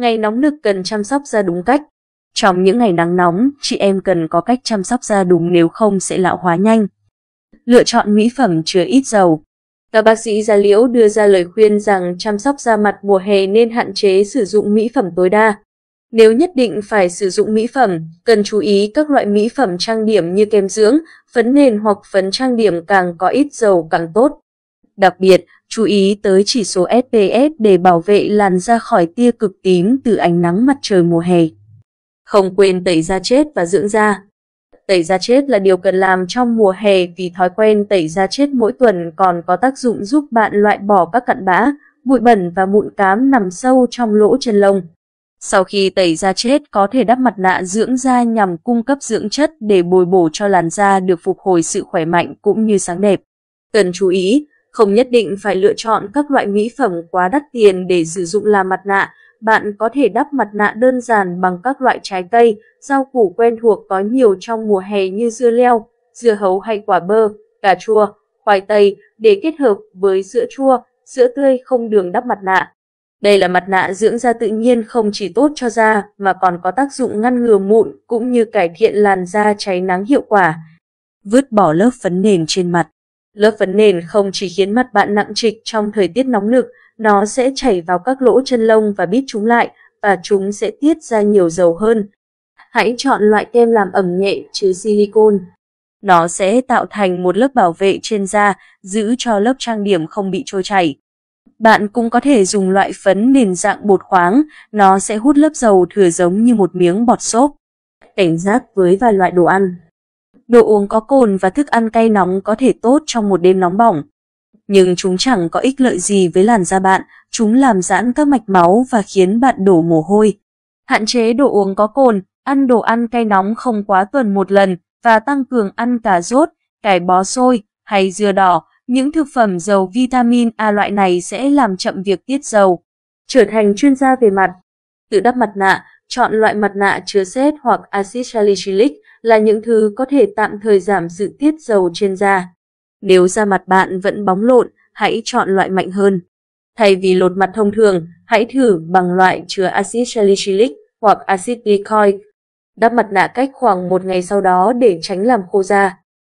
Ngày nóng nực cần chăm sóc da đúng cách. Trong những ngày nắng nóng, chị em cần có cách chăm sóc da đúng nếu không sẽ lão hóa nhanh. Lựa chọn mỹ phẩm chứa ít dầu. Các bác sĩ da liễu đưa ra lời khuyên rằng chăm sóc da mặt mùa hè nên hạn chế sử dụng mỹ phẩm tối đa. Nếu nhất định phải sử dụng mỹ phẩm, cần chú ý các loại mỹ phẩm trang điểm như kem dưỡng, phấn nền hoặc phấn trang điểm càng có ít dầu càng tốt. Đặc biệt, chú ý tới chỉ số SPF để bảo vệ làn da khỏi tia cực tím từ ánh nắng mặt trời mùa hè. Không quên tẩy da chết và dưỡng da. Tẩy da chết là điều cần làm trong mùa hè vì thói quen tẩy da chết mỗi tuần còn có tác dụng giúp bạn loại bỏ các cặn bã, bụi bẩn và mụn cám nằm sâu trong lỗ chân lông. Sau khi tẩy da chết có thể đắp mặt nạ dưỡng da nhằm cung cấp dưỡng chất để bồi bổ cho làn da được phục hồi sự khỏe mạnh cũng như sáng đẹp. Cần chú ý, không nhất định phải lựa chọn các loại mỹ phẩm quá đắt tiền để sử dụng làm mặt nạ, bạn có thể đắp mặt nạ đơn giản bằng các loại trái cây, rau củ quen thuộc có nhiều trong mùa hè như dưa leo, dưa hấu hay quả bơ, cà chua, khoai tây để kết hợp với sữa chua, sữa tươi không đường đắp mặt nạ. Đây là mặt nạ dưỡng da tự nhiên không chỉ tốt cho da mà còn có tác dụng ngăn ngừa mụn cũng như cải thiện làn da cháy nắng hiệu quả. Vứt bỏ lớp phấn nền trên mặt Lớp phấn nền không chỉ khiến mặt bạn nặng trịch trong thời tiết nóng lực, nó sẽ chảy vào các lỗ chân lông và bít chúng lại, và chúng sẽ tiết ra nhiều dầu hơn. Hãy chọn loại kem làm ẩm nhẹ chứ silicone. Nó sẽ tạo thành một lớp bảo vệ trên da, giữ cho lớp trang điểm không bị trôi chảy. Bạn cũng có thể dùng loại phấn nền dạng bột khoáng, nó sẽ hút lớp dầu thừa giống như một miếng bọt xốp. Cảnh giác với vài loại đồ ăn. Đồ uống có cồn và thức ăn cay nóng có thể tốt trong một đêm nóng bỏng. Nhưng chúng chẳng có ích lợi gì với làn da bạn, chúng làm giãn các mạch máu và khiến bạn đổ mồ hôi. Hạn chế đồ uống có cồn, ăn đồ ăn cay nóng không quá tuần một lần và tăng cường ăn cà rốt, cải bó xôi hay dưa đỏ, những thực phẩm giàu vitamin A loại này sẽ làm chậm việc tiết dầu. Trở thành chuyên gia về mặt. Tự đắp mặt nạ, chọn loại mặt nạ chứa sét hoặc axit salicylic là những thứ có thể tạm thời giảm sự tiết dầu trên da. Nếu da mặt bạn vẫn bóng lộn, hãy chọn loại mạnh hơn. Thay vì lột mặt thông thường, hãy thử bằng loại chứa axit salicylic hoặc axit glycolic. Đắp mặt nạ cách khoảng một ngày sau đó để tránh làm khô da.